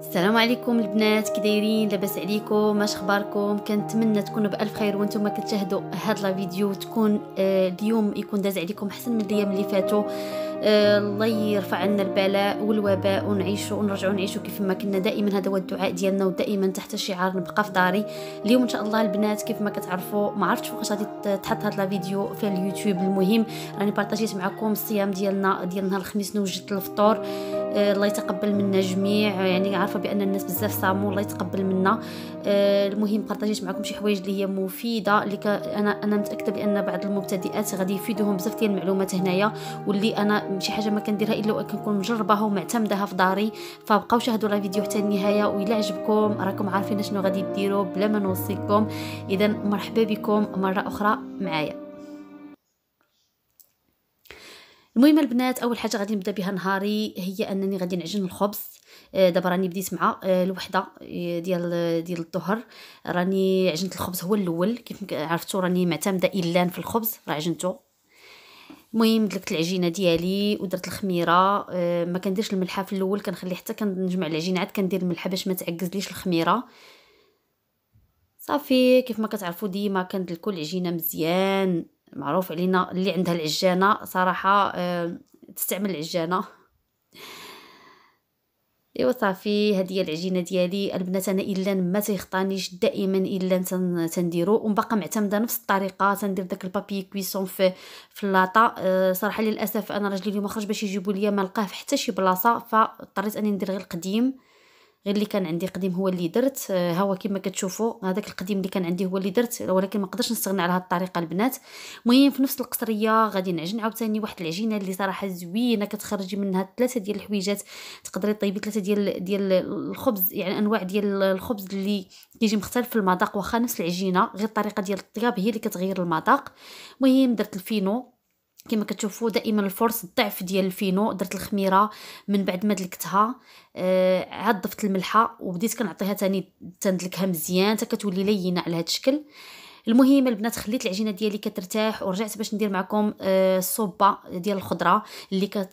السلام عليكم البنات كي دايرين لاباس عليكم اش اخباركم كنتمنى تكونوا بالف خير وانتم كتشاهدوا هاد لا فيديو تكون آه، اليوم يكون داز عليكم احسن من الايام اللي فاتوا آه الله يرفع عنا البلاء والوباء ونعيشوا ونرجعوا نعيشوا كيف ما كنا دائما هذا هو الدعاء ديالنا ودائما تحت شعار نبقى في داري اليوم ان شاء الله البنات كيف ما كتعرفوا ما عرفتش واش غادي تحط هاد لا فيديو في اليوتيوب المهم راني بارطاجيت معكم الصيام ديالنا ديال نهار الخميس نوجد الفطور آه، الله يتقبل منا جميع آه، يعني عارفه بان الناس بزاف صاموا الله يتقبل منا آه، المهم بارطاجيت معكم شي حوايج اللي هي مفيده اللي انا انا متاكده بان بعض المبتدئات غادي يفيدوهم بزاف ديال المعلومات هنايا واللي انا شي حاجه ما كنديرها الا كنكون مجرباها ومعتمداها في داري فبقاو شاهدوا لا فيديو حتى النهايه والا عجبكم راكم عارفين شنو غادي ديروا بلا ما نوصيكم اذا مرحبا بكم مره اخرى معايا المهم البنات اول حاجه غادي نبدا بها نهاري هي انني غادي نعجن الخبز آه، دابا راني بديت مع آه، الوحده آه، ديال ديال الظهر راني عجنت الخبز هو الاول كيف عرفتوا راني معتمده الان في الخبز راه عجنته المهم دلكت العجينه ديالي ودرت الخميره ما كنديرش الملحه في الاول كنخلي حتى كنجمع العجينه عاد كندير الملحه باش ما تعكزليش الخميره صافي كيف ما كتعرفوا ديما كندلكوا العجينه مزيان معروف علينا اللي عندها العجانه صراحه تستعمل العجانه ايوا صافي هذه هي العجينه ديالي البنات انا الا ما تيخطانيش دائما الا تنديرو ومبقى معتمده نفس الطريقه تندير داك البابي كويسون في في اللاطا أه صراحه للاسف انا راجلي اليوم خرج باش يجيبوا لي ما لقاه حتى شي بلاصه فاضطريت اني ندير غير القديم غير اللي كان عندي قديم هو اللي درت ها آه، هو كما كتشوفوا هذاك القديم اللي كان عندي هو اللي درت ولكن ما نقدرش نستغنى على هذه الطريقه البنات المهم في نفس القصريه غادي نعجن عاوتاني واحد العجينه اللي صراحه زوينه كتخرجي منها ثلاثه ديال الحويجات تقدري طيبي ثلاثه ديال ديال الخبز يعني انواع ديال الخبز اللي كيجي مختلف في المذاق واخا نفس العجينه غير الطريقه ديال الطياب هي اللي كتغير المذاق المهم درت الفينو كما كتشوفوا دائما الفرص الضعف ديال الفينو درت الخميره من بعد ما دلكتها آه عاد ضفت الملحه وبديت كنعطيها تاني تندلكها مزيان حتى كتولي لينه على هذا الشكل المهم البنات خليت العجينه ديالي كترتاح ورجعت باش ندير معكم آه، الصوبه ديال الخضره اللي كت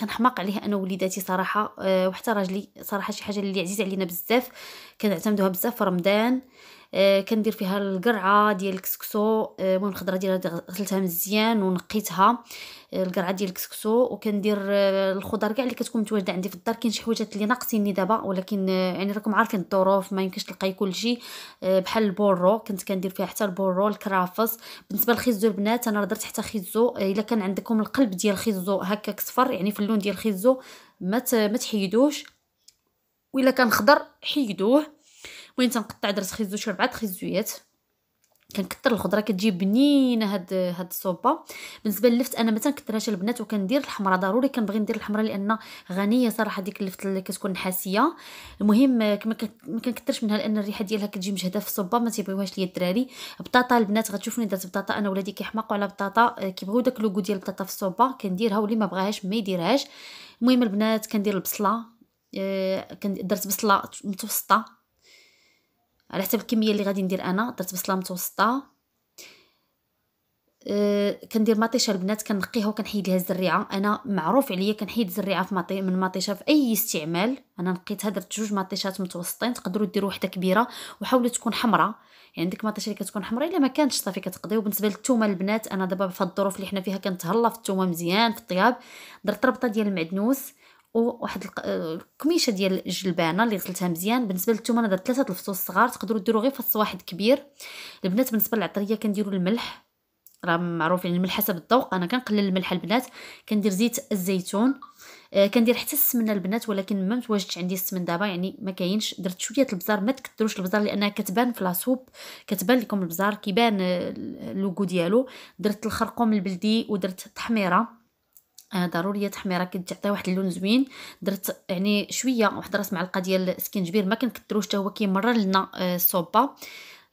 كنحماق عليها انا ووليداتي صراحه آه، وحتى راجلي صراحه شي حاجه اللي عزيزه علينا بزاف كنعتمدوها بزاف في رمضان آه، كندير فيها القرعه ديال الكسكسو آه، المهم الخضره ديالها غسلتها مزيان ونقيتها آه، القرعه ديال الكسكسو وكندير الخضر كاع اللي كتكون متواجده عندي في الدار كاين شي حوايجات اللي ناقصيني دابا ولكن يعني راكم عارفين الظروف ما يمكنش تلقاي كلشي بحال البورو كنت كندير فيها حتى البورو الكرافس بالنسبه للخيزو البنات انا درت حتى خيزو الا كان عندكم القلب ديال الخيزو هكاك صفر يعني في اللون ديال الخيزو ما ما تحيدوش وإلا كان خضر حيدوه وين تنقطع درت خيزو شي ربعه خيزويات كنكثر الخضره كتجي بنينه هاد هاد الصوبه بالنسبه للفت انا ما تنكثرهاش البنات وكندير الحمراء ضروري كنبغي ندير الحمراء لان غنيه صراحه ديك اللفت اللي كتكون نحاسيه المهم ما كنكثرش منها لان الريحه ديالها كتجي مجهده في الصوبه ما تيبغيوهاش ليا الدراري بطاطا البنات غتشوفوني درت بطاطا انا ولادي كيحماقوا على بطاطا آه، كيبغيو داك لوغو ديال البطاطا في الصوبه كنديرها واللي ما بغاهاش ما يديرهاش المهم البنات كندير البصله آه، درت بصله متوسطه على حسب الكميه اللي غادي ندير انا درت بصله متوسطه أه كندير مطيشه البنات كنقيها وكنحيد لها الزريعه انا معروف عليا كنحيد الزريعه في مطي من مطيشه في اي استعمال انا نقيتها درت جوج مطيشات متوسطين تقدروا ديروا وحده كبيره وحاولوا تكون حمراء يعني ديك مطيشه اللي كتكون حمراء الا ما كانتش صافي كتقضي وبالنسبه للثومه البنات انا دابا في الظروف اللي حنا فيها كنتهلا في الثومه مزيان في الطياب درت ربطه ديال المعدنوس وواحد الكميشه آه، ديال الجلبانه اللي غسلتها مزيان بالنسبه للثوم انا درت ثلاثه الفصوص صغار تقدروا ديروا غير فص واحد كبير البنات بالنسبه للعطريه كنديروا الملح راه معروف يعني الملح حسب الذوق انا كنقلل الملح البنات كندير زيت الزيتون آه كندير حتى السمنه البنات ولكن ما متواجدش عندي السمن دابا يعني ما كاينش درت شويه البزار ما تكثروش البزار لانها كتبان في لاسوب كتبان لكم البزار كيبان اللوغو ديالو درت الخرقوم البلدي ودرت التحميره آه ضروريه تحميره كتعطي واحد اللون زوين درت يعني شويه واحد راس معلقه ديال السكينجبير ما كنكثروش حتى هو كيمرر لنا الصوبه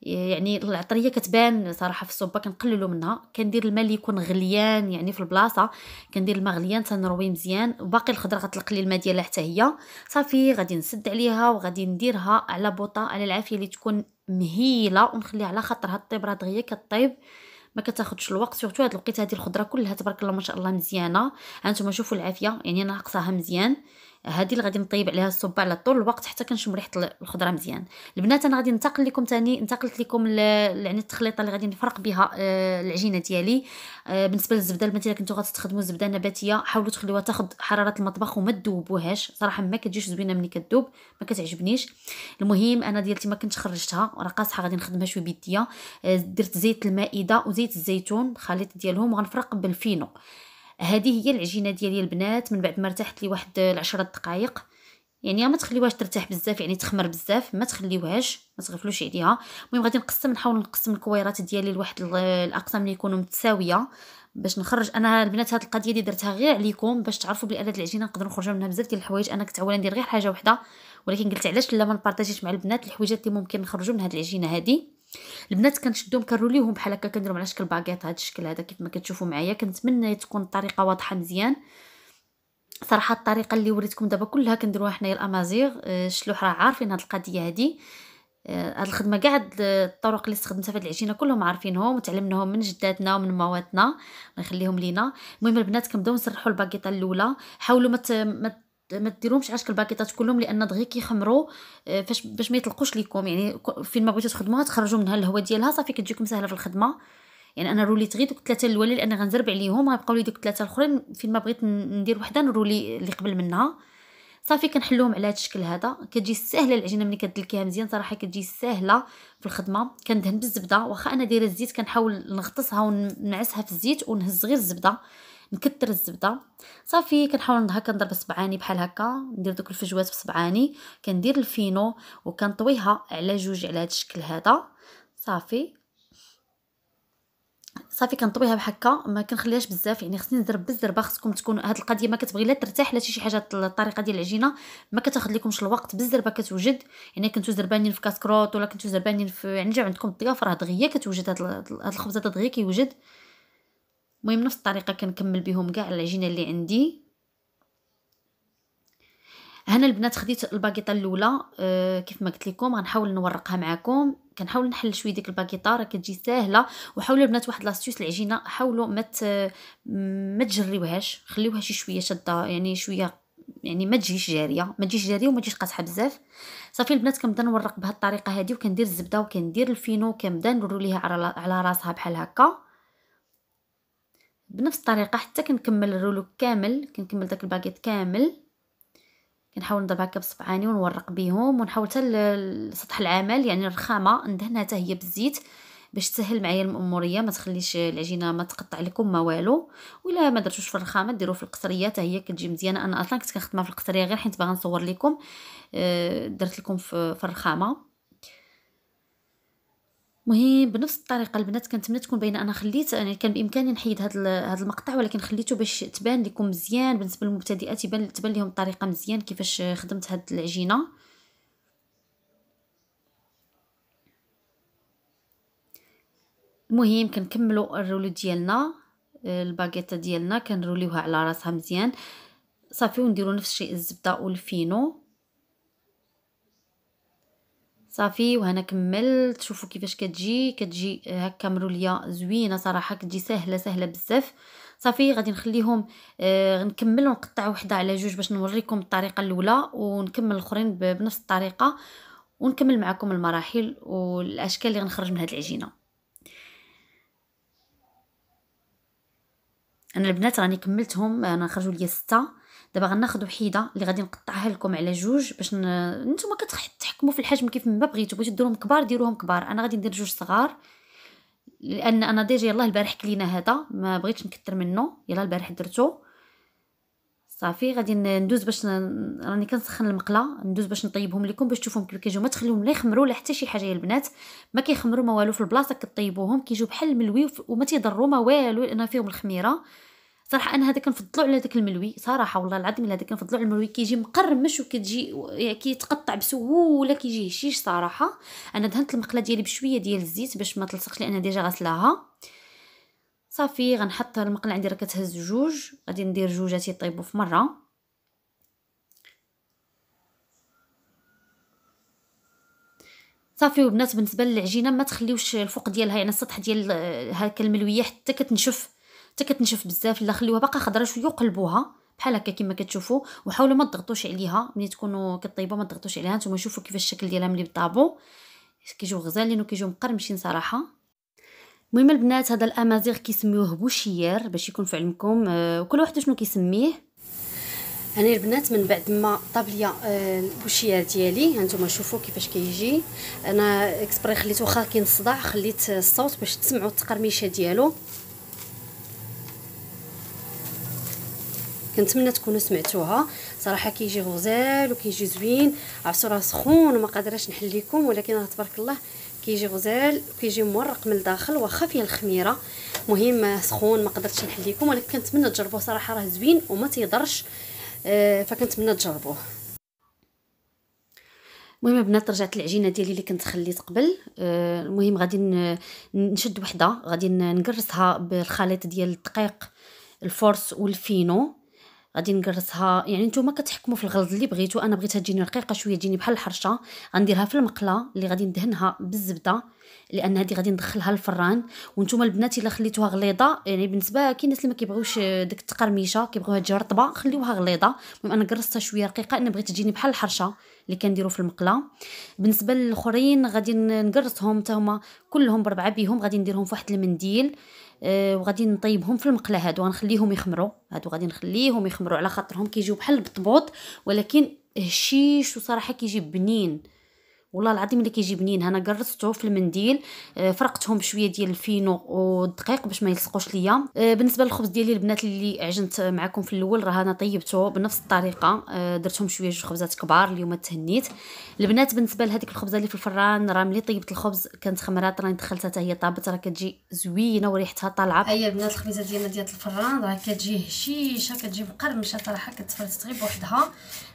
آه، يعني العطريه كتبان صراحه في الصوبه كنقللوا منها كندير الماء اللي يكون غليان يعني في البلاصه كندير الماء غليان تنروي مزيان وباقي الخضره غتلقلي الماء ديالها حتى هي صافي غادي نسد عليها وغادي نديرها على بوطه على العافيه اللي تكون مهيله ونخليها على خاطرها الطيب راه دغيا كطيب ما كتاخذش الوقت سورتو هاد الوقيته هذه الخضره كلها تبارك الله ما شاء الله مزيانه ها نتوما شوفوا العافيه يعني انا ناقصاها مزيان هذه اللي غادي نطيب عليها الصبة على طول الوقت حتى كنشم ريحه الخضره مزيان البنات انا غادي ننتقل لكم ثاني انتقلت لكم يعني التخليطه اللي غادي نفرق بها آه، العجينه ديالي آه، بالنسبه للزبده البنات الا كنتو غتستخدموا زبده نباتيه حاولوا تخليوها تاخذ حراره المطبخ وما تذوبوهاش صراحه ما كتجيش زوينه ملي كتذوب ما كتعجبنيش المهم انا ديالتي ما كنتش خرجتها راه قاصحه غادي نخدمها شويه بيديا آه، درت زيت المائده وزيت الزيتون خليط ديالهم وغنفرق بالفينو هذه هي العجينه ديالي البنات من بعد ما ارتحت لي واحد العشرة دقائق يعني ما تخليوهاش ترتاح بزاف يعني تخمر بزاف ما تخليوهاش ما تغفلوش عليها المهم غادي نقسم نحاول نقسم الكويرات ديالي لواحد الاقسام اللي يكونوا متساويه باش نخرج انا البنات هذه القضيه اللي درتها غير عليكم باش تعرفوا بلي هذه العجينه نقدر نخرجوا منها بزاف ديال الحوايج انا كنت عاوله ندير غير حاجه وحده ولكن قلت علاش لا ما نبارطاجيش مع البنات الحويجات اللي ممكن نخرجوا من هذه العجينه هذه البنات كنشدهم كنروليهم بحال هكا كنديرهم على شكل باكيط هذا الشكل هذا كيف ما كتشوفوا معايا كنتمنى تكون الطريقه واضحه مزيان صراحه الطريقه اللي وريتكم دابا كلها كنديروها حنايا الامازيغ الشلوح آه، راه عارفين هاد القضيه هادي آه، هاد الخدمه كاع الطرق اللي استخدمتها في العجينه كلهم عارفينهم وتعلمناهم من جداتنا ومن مواتنا الله يخليهم لينا المهم البنات كنبداو نسرحوا الباكيطه الاولى حاولوا ما ما ديرهمش على شكل باكيطات كلهم لان دغيا كيخمروا آه، فاش باش ما يطلقوش ليكم يعني فين ما بغيتو تخدموها تخرجوا منها الهواء ديالها صافي كتجيكم سهله في الخدمه يعني انا روليت غير دوك الثلاثه الاولين لان غنزرب عليهم غيبقاو لي دوك الثلاثه الاخرين فين ما بغيت ندير وحده نرولي اللي قبل منها صافي كنحلوهم على هذا الشكل هذا كتجي سهله العجينه ملي كدلكيها مزيان صراحه كتجي سهله في الخدمه كندهن بالزبده واخا انا دايره الزيت كنحاول نغطسها ونعسها في الزيت ونهز غير الزبده نكثر الزبده صافي كنحاول هكا نضرب صبعاني بحال هكا ندير دوك الفجوات بصبعاني كندير الفينو وكنطويها على جوج على هذا الشكل هذا صافي صافي كنطويها بحال هكا ما كنخليهاش بزاف يعني خصني نضرب بالزربه خصكم تكون هاد القضيه ما كتبغي لا ترتاح لا شي حاجه الطريقه ديال العجينه ما كتاخذ لكمش الوقت بالزربه كتوجد يعني كنتو زربانين في كاسكروت ولا كنتو زربانين في يعني جا عندكم الضياف راه دغيا كتوجد هاد الخبزه دغيا كيوجد كي المهم نفس الطريقه كنكمل بهم كاع العجينه اللي عندي هنا البنات خديت الباكيطه الاولى أه كيف ما قلت لكم غنحاول نورقها معكم كنحاول نحل شويه ديك الباكيطه راه كتجي ساهله وحاولوا البنات واحد لاستيوس العجينه حاولوا ما ما تجريوهاش خليوها شي شويه شاده يعني شويه يعني ما تجيش جاريه ما تجيش جاريه وما تجيش قاصحه بزاف صافي البنات كنبدا نورق بهاد الطريقه هذه وكندير الزبده وكندير الفينو كنبدا نورو ليها على راسها بحال هكا بنفس الطريقه حتى كنكمل الرولو كامل كنكمل داك الباكيت كامل كنحاول نضرب هكا بصبعاني ونورق بهم ونحاول حتى سطح العمل يعني الرخامه ندهنها حتى هي بالزيت باش تسهل معايا الاموريه ما تخليش العجينه ما تقطع لكم ما والو ولا ما درتوش في الرخامه ديروه في القصريه حتى هي كتجي مزيانه انا اصلا كنت كنخدمها في القصريه غير حيت باغا نصور لكم آه، درت لكم في الرخامه مهم بنفس الطريقه البنات كنتمنى تكون باينه انا خليت يعني كان بامكاني نحيد هذا هذا المقطع ولكن خليته باش تبان لكم مزيان بالنسبه للمبتدئات يبان تبان لهم الطريقه مزيان كيفاش خدمت هاد العجينه المهم كنكملوا الرولو ديالنا الباغيطه ديالنا كنروليوها على راسها مزيان صافي ونديروا نفس الشيء الزبده والفينو صافي وهنا كملت شوفوا كيفاش كتجي كتجي هكا مروليه زوينه صراحه كتجي سهله سهله بزاف صافي غادي نخليهم آه نكمل ونقطع وحده على جوج باش نوريكم الطريقه الاولى ونكمل الاخرين بنفس الطريقه ونكمل معكم المراحل والاشكال اللي غنخرج من هاد العجينه انا البنات راني كملتهم انا خرجوا لي سته دابا غناخذوا وحيده اللي غادي نقطعها لكم على جوج باش ن... نتوما كتحكموا في الحجم كيف ما بغيتو بغيتو ديروهم كبار ديروهم كبار انا غادي ندير جوج صغار لان انا ديجا يلاه البارح كلينا هذا ما بغيتش نكثر منه يلاه البارح درتو صافي غادي ندوز باش ن... راني كنسخن المقله ندوز باش نطيبهم لكم باش تشوفوهم كيف كيجيو ما تخليهم لا يخمروا لا حتى شي حاجه يا البنات ما كيخمروا ما والو في البلاصه كطيبوهم كيجيو بحال الملوي وما تيضروا ما والو لان فيهم الخميره صراحه انا هذا كنفضلو على ذاك الملوي صراحه والله العظيم كان كنفضلو على الملوي كيجي مقرمش وكتجي يعني كيتقطع بسهوله كيجي هشيش صراحه انا دهنت المقله ديالي بشويه ديال الزيت باش ما تلصقش لان ديجا غسلاها صافي غنحط المقله عندي راه كتهز جوج غادي ندير جوجات يطيبوا في مره صافي وبنات بالنسبه للعجينه ما تخليوش الفوق ديالها يعني السطح ديال هاكا الملويه حتى كتنشف حتى كتنشف بزاف لا خليوها باقا خضره شويه وقلبوها بحال هكا كما كتشوفوا وحاولوا ما تضغطوش عليها ملي تكونوا كطيبوا ما تضغطوش عليها نتوما شوفوا كيفاش الشكل ديالها ملي بطابو كيجيو غزالين وكيجيو مقرمشين صراحه المهم البنات هذا الامازيغ كيسميوه بوشيير باش يكون في علمكم أه وكل واحد شنو كيسميه هنا يعني البنات من بعد ما طاب ليا آه، البوشيير ديالي هانتوما شوفوا كيفاش كيجي انا اكسبري خليته واخا كينصدع خليت الصوت باش تسمعوا التقرميشه ديالو كنتمنى تكونوا سمعتوها صراحه كيجي غزال وكيجي زوين راه سخون وما قادراش نحل لكم ولكن راه تبارك الله كيجي غزال وكيجي مورق من الداخل واخا فيه الخميره مهم سخون ما قدرتش نحل لكم ولكن كنتمنى تجربوه صراحه راه زوين وما تيضرش آه، فكنتمنى تجربوه المهم البنات رجعت العجينه ديالي اللي كنت خليت قبل آه، المهم غادي نشد وحده غادي نقرصها بالخليط ديال الدقيق الفورس والفينو غادي نقرصها يعني نتوما كتحكموا في الغلظ اللي بغيتو انا بغيتها تجيني رقيقه شويه تجيني بحال الحرشه غنديرها في المقله اللي غادي ندهنها بالزبده لان هذه غادي ندخلها للفران وانتم البنات الا خليتوها غليظه يعني بالنسبه كاين الناس اللي ما كيبغيوش ديك التقرميشه كيبغيوها تجي رطبه خليوها غليظه المهم انا قرصتها شويه رقيقه انا بغيت تجيني بحال الحرشه اللي كنديرو في المقله بالنسبه للاخرين غادي نقرصهم حتى هما كلهم بربعه بيهم غادي نديرهم في واحد المنديل آه، وغادي نطيبهم في المقله هادو غنخليهم يخمروا هادو غادي نخليهم يخمروا على خاطرهم كيجيو بحال البطبوط ولكن هشيش وصراحه كيجي بنين والله العظيم اللي كيجي بنين انا قرصته في المنديل آه، فرقتهم بشويه ديال الفينو والدقيق باش ما يلصقوش ليا آه، بالنسبه للخبز ديالي البنات اللي عجنت معكم في الاول راه انا طيبته بنفس الطريقه آه، درتهم شويه جوج خبزات كبار اليوم تهنيت البنات بالنسبه لهذيك الخبزه اللي في الفران راه ملي طيبت الخبز كانت خمرات راني دخلتها حتى هي طابت راه كتجي زوينه وريحتها طالعه هي البنات الخبزه ديالنا ديال الفران راه كتجي هشيشه كتجي مقرمشه صراحه كتفرس غير بوحدها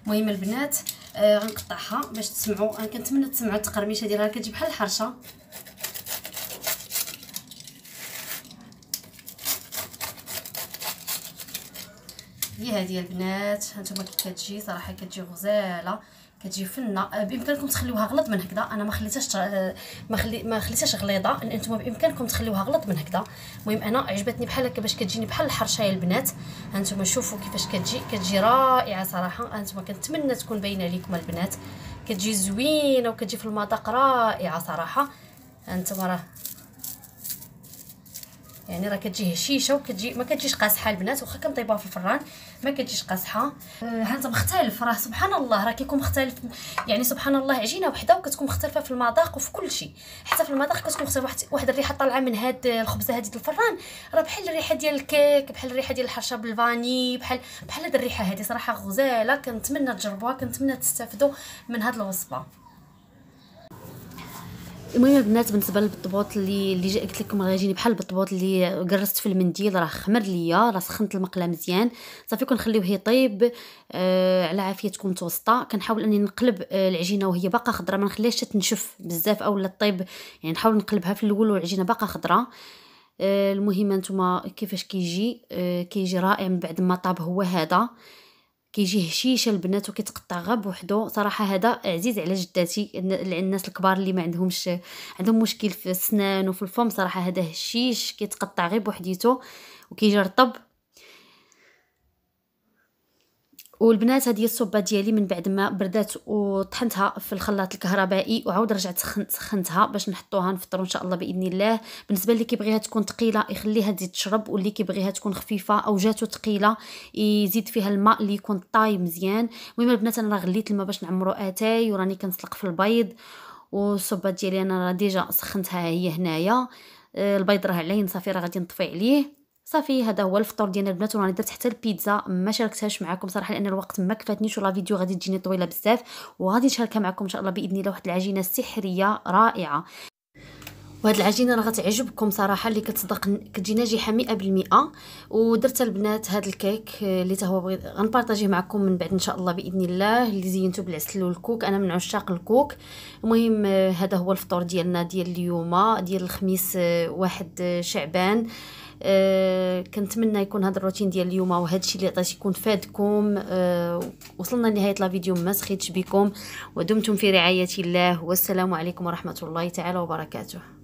المهم البنات غنقطعها باش تسمعوا انا كنتمنى من تسمعوا التقرميشه ديالها كتجي بحال الحرشه هي هذه البنات هانتوما كي كتجي صراحه كتجي غزاله كتجي فنه آه، بامكانكم تخليوها غلط من هكذا انا ما خليتهاش آه، ما خلي ما خليتهاش غليظه انتم بامكانكم تخليوها غلط من هكذا المهم انا عجبتني بحال هكا باش كتجيني بحال الحرشايه البنات هانتوما شوفوا كيفاش كتجي كتجي رائعه صراحه هانتوما كنتمنى تكون باينه لكم البنات كتجي زوينه وكتجي في المذاق رائعه صراحه هانتوما راه يعني راه كتجي هشيشه وكتجي ما كتجيش قاصحه البنات واخا كنطيبوها في الفران ما كتجيش قاصحه آه، انت مختلف راه سبحان الله راه كيكون مختلف يعني سبحان الله عجينه وحده وكتكون مختلفه في المذاق وفي كل شيء حتى في المذاق كتكون مختلفه واحد, واحد الريحه طالعه من هاد الخبزه هذه الفران راه بحال الريحه ديال الكيك بحال الريحه ديال الحرشه بالفاني بحال بحال هاد الريحه هذه صراحه غزاله كنتمنى تجربوها كنتمنى تستافدوا من هاد الوصفه المهم البنات بالنسبه للبطبوط اللي اللي قلت لكم راه يجيني بحال البطبوط اللي قرصت في المنديل راه خمر ليا راه سخنت المقله مزيان صافي كنخليوه يطيب آه على عافيتكم متوسطه كنحاول اني نقلب آه العجينه وهي باقا خضراء ما نخليهاش تنشف بزاف اولا طيب يعني نحاول نقلبها في الاول والعجينه باقا خضراء آه المهم انتما كيفاش كيجي آه كيجي رائع من بعد ما طاب هو هذا كيجي هشيشه البنات وكيتقطع غا بوحدو صراحه هذا عزيز على جداتي الناس الكبار اللي ما عندهمش عندهم مشكل في السنان وفي الفم صراحه هذا هشيش كيتقطع غير بوحديتو وكيجي رطب والبنات هذه الصبه ديالي من بعد ما بردات وطحنتها في الخلاط الكهربائي وعاود رجعت سخنتها باش نحطوها نفطروا ان شاء الله باذن الله بالنسبه اللي كيبغيها تكون ثقيله يخليها تزيد تشرب واللي كيبغيها تكون خفيفه او جاتو ثقيله يزيد فيها الماء اللي يكون طاي مزيان المهم البنات انا راه غليت الماء باش نعمرو اتاي وراني كنسلق في البيض والصبه ديالي انا راه ديجا سخنتها هي هنايا آه، البيض راه العين صافي راه غادي نطفي عليه صافي هذا هو الفطور ديال البنات وراني درت حتى البيتزا ما شاركتهاش معكم صراحه لان الوقت ما كفاتنيش ولا فيديو غادي تجيني طويله بزاف وغادي نشاركها معكم ان شاء الله باذن الله واحد العجينه سحريه رائعه وهاد العجينه راه غتعجبكم صراحه اللي كتصدق كتجي ناجحه 100% ودرت البنات هاد الكيك اللي هو غنبارطاجيه معكم من بعد ان شاء الله باذن الله اللي زينته بالعسل والكوك انا من عشاق الكوك المهم هذا هو الفطور ديالنا ديال اليوم ديال الخميس آه، واحد آه، شعبان أه كنتمنى يكون هذا الروتين ديال اليوم وهذا الشيء اللي عطيت يكون فادكم أه وصلنا لنهايه لا فيديو ما سخيتش بكم ودمتم في رعايه الله والسلام عليكم ورحمه الله تعالى وبركاته